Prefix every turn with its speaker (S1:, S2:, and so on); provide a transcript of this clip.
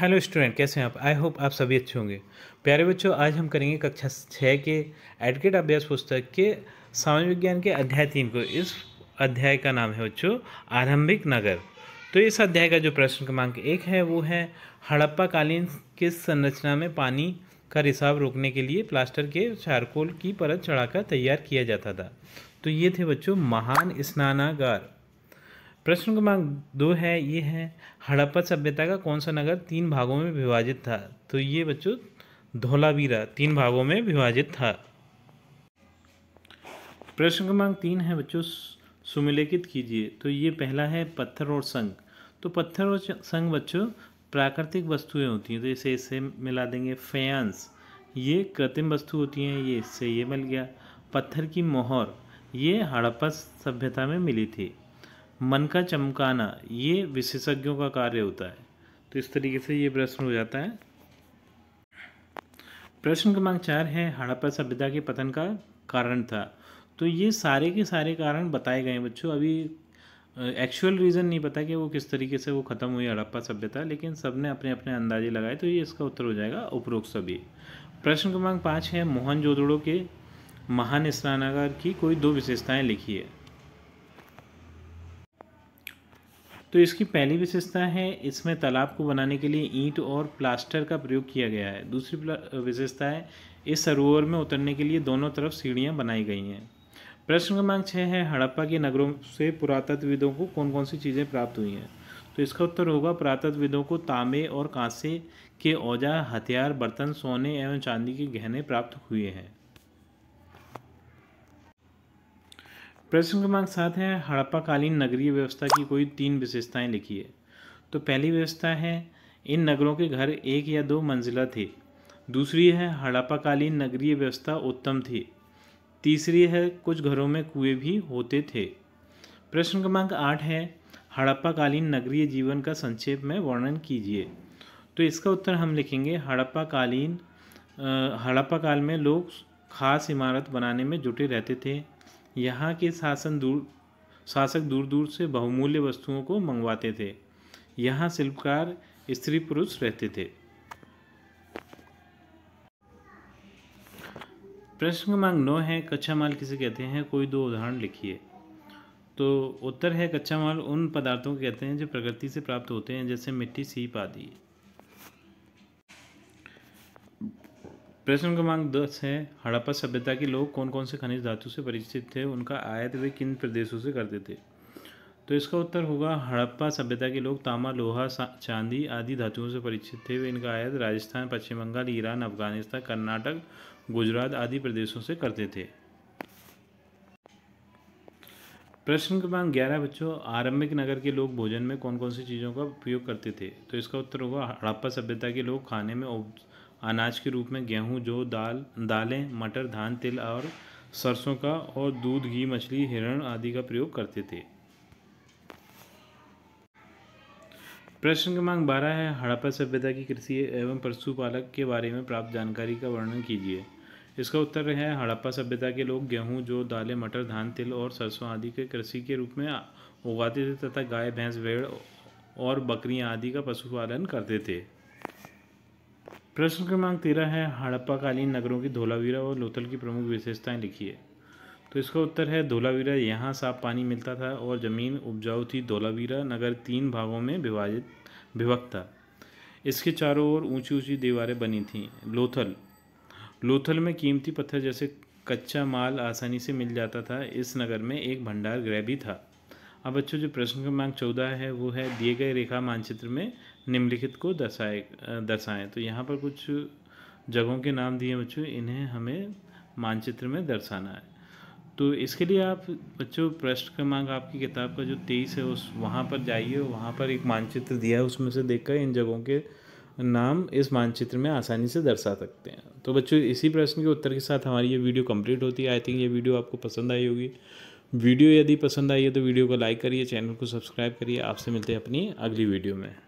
S1: hello student कैसे हैं आप आई होप आप सभी अच्छे होंगे प्यारे बच्चों आज हम करेंगे कक्षा छः के एडकेट अभ्यास पुस्तक के सामाजिक विज्ञान के अध्याय तीन को इस अध्याय का नाम है बच्चों आरंभिक नगर तो इस अध्याय का जो प्रश्न क्रमांक एक है वो है हड़प्पा कालीन किस संरचना में पानी का रिसाव रोकने के लिए प्लास्टर के चारकोल की परत चढ़ाकर तैयार किया जाता था तो ये थे बच्चों महान स्नानागार प्रश्न क्रमांक दो है ये है हड़प्पा सभ्यता का कौन सा नगर तीन भागों में विभाजित था तो ये बच्चों धोलावीरा तीन भागों में विभाजित था प्रश्न क्रमांक तीन है बच्चों सुमिलेखित कीजिए तो ये पहला है पत्थर और संग तो पत्थर और संग बच्चों प्राकृतिक वस्तुएं होती हैं तो इसे इससे मिला देंगे फैंस ये कृत्रिम वस्तु होती हैं ये इससे ये मिल गया पत्थर की मोहर ये हड़प्पा सभ्यता में मिली थी मन का चमकाना ये विशेषज्ञों का कार्य होता है तो इस तरीके से ये प्रश्न हो जाता है प्रश्न क्रमांक चार है हड़प्पा सभ्यता के पतन का कारण था तो ये सारे के सारे कारण बताए गए बच्चों अभी एक्चुअल रीज़न नहीं पता कि वो किस तरीके से वो ख़त्म हुई हड़प्पा सभ्यता लेकिन सब ने अपने अपने अंदाजे लगाए तो ये इसका उत्तर हो जाएगा उपरोक्त सभी प्रश्न क्रमांक पाँच है मोहन के महान स्नानागार की कोई दो विशेषताएं लिखी है तो इसकी पहली विशेषता है इसमें तालाब को बनाने के लिए ईंट और प्लास्टर का प्रयोग किया गया है दूसरी विशेषता है इस सरोवर में उतरने के लिए दोनों तरफ सीढ़ियाँ बनाई गई हैं प्रश्न क्रमांक छः है हड़प्पा के नगरों से पुरातत्वविदों को कौन कौन सी चीज़ें प्राप्त हुई हैं तो इसका उत्तर होगा पुरातत्वविदों को तांबे और कांसे के औजार हथियार बर्तन सोने एवं चांदी के गहने प्राप्त हुए हैं प्रश्न क्रमांक सात है हड़प्पाकालीन नगरीय व्यवस्था की कोई तीन विशेषताएं लिखी है तो पहली व्यवस्था है इन नगरों के घर एक या दो मंजिला थे दूसरी है हड़प्पाकालीन नगरीय व्यवस्था उत्तम थी तीसरी है कुछ घरों में कुएं भी होते थे प्रश्न क्रमांक आठ है हड़प्पाकालीन नगरीय जीवन का संक्षेप में वर्णन कीजिए तो इसका उत्तर हम लिखेंगे हड़प्पाकालीन हड़प्पा काल में लोग खास इमारत बनाने में जुटे रहते थे यहाँ के शासन दूर शासक दूर दूर से बहुमूल्य वस्तुओं को मंगवाते थे यहाँ शिल्पकार स्त्री पुरुष रहते थे प्रश्न क्रमांक नौ है कच्चा माल किसे कहते हैं कोई दो उदाहरण लिखिए तो उत्तर है कच्चा माल उन पदार्थों को कहते हैं जो प्रकृति से प्राप्त होते हैं जैसे मिट्टी सीप आदि प्रश्न क्रमांक दस है हड़प्पा सभ्यता के लोग कौन कौन से खनिज धातु से परिचित थे उनका आयात वे किन प्रदेशों से करते थे तो इसका उत्तर होगा हड़प्पा सभ्यता के लोग तांबा लोहा चांदी आदि धातुओं से परिचित थे वे इनका आयात राजस्थान पश्चिम बंगाल ईरान अफगानिस्तान कर्नाटक गुजरात आदि प्रदेशों से करते थे प्रश्न क्रमांक ग्यारह बच्चों आरंभिक नगर के लोग भोजन में कौन कौन सी चीज़ों का उपयोग करते थे तो इसका उत्तर होगा हड़प्पा सभ्यता के लोग खाने में अनाज के रूप में गेहूँ जो दाल दालें मटर धान तिल और सरसों का और दूध घी मछली हिरण आदि का प्रयोग करते थे प्रश्न क्रमांक बारह है हड़प्पा सभ्यता की कृषि एवं पशुपालक के बारे में प्राप्त जानकारी का वर्णन कीजिए इसका उत्तर है हड़प्पा सभ्यता के लोग गेहूँ जो दालें मटर धान तिल और सरसों आदि के कृषि के रूप में उगाते थे तथा गाय भैंस भेड़ और बकरियां आदि का पशुपालन करते थे प्रश्न क्रमांक तेरह है हड़प्पाकालीन नगरों की धोलावीरा और लोथल की प्रमुख विशेषताएं लिखिए तो इसका उत्तर है धोलावीरा यहाँ साफ पानी मिलता था और ज़मीन उपजाऊ थी धोलावीरा नगर तीन भागों में विभाजित विभक्त था इसके चारों ओर ऊंची ऊंची दीवारें बनी थीं लोथल लोथल में कीमती पत्थर जैसे कच्चा माल आसानी से मिल जाता था इस नगर में एक भंडार गृह भी था अब बच्चों जो प्रश्न क्रमांक चौदह है वो है दिए गए रेखा मानचित्र में निम्नलिखित को दर्शाए दर्शाएँ तो यहाँ पर कुछ जगहों के नाम दिए बच्चों इन्हें हमें मानचित्र में दर्शाना है तो इसके लिए आप बच्चों प्रश्न क्रमांक आपकी किताब का जो तेईस है उस वहाँ पर जाइए वहाँ पर एक मानचित्र दिया है उसमें से देखकर इन जगहों के नाम इस मानचित्र में आसानी से दर्शा सकते हैं तो बच्चों इसी प्रश्न के उत्तर के साथ हमारी ये वीडियो कंप्लीट होती है आई थिंक ये वीडियो आपको पसंद आई होगी वीडियो यदि पसंद आई है तो वीडियो को लाइक करिए चैनल को सब्सक्राइब करिए आपसे मिलते हैं अपनी अगली वीडियो में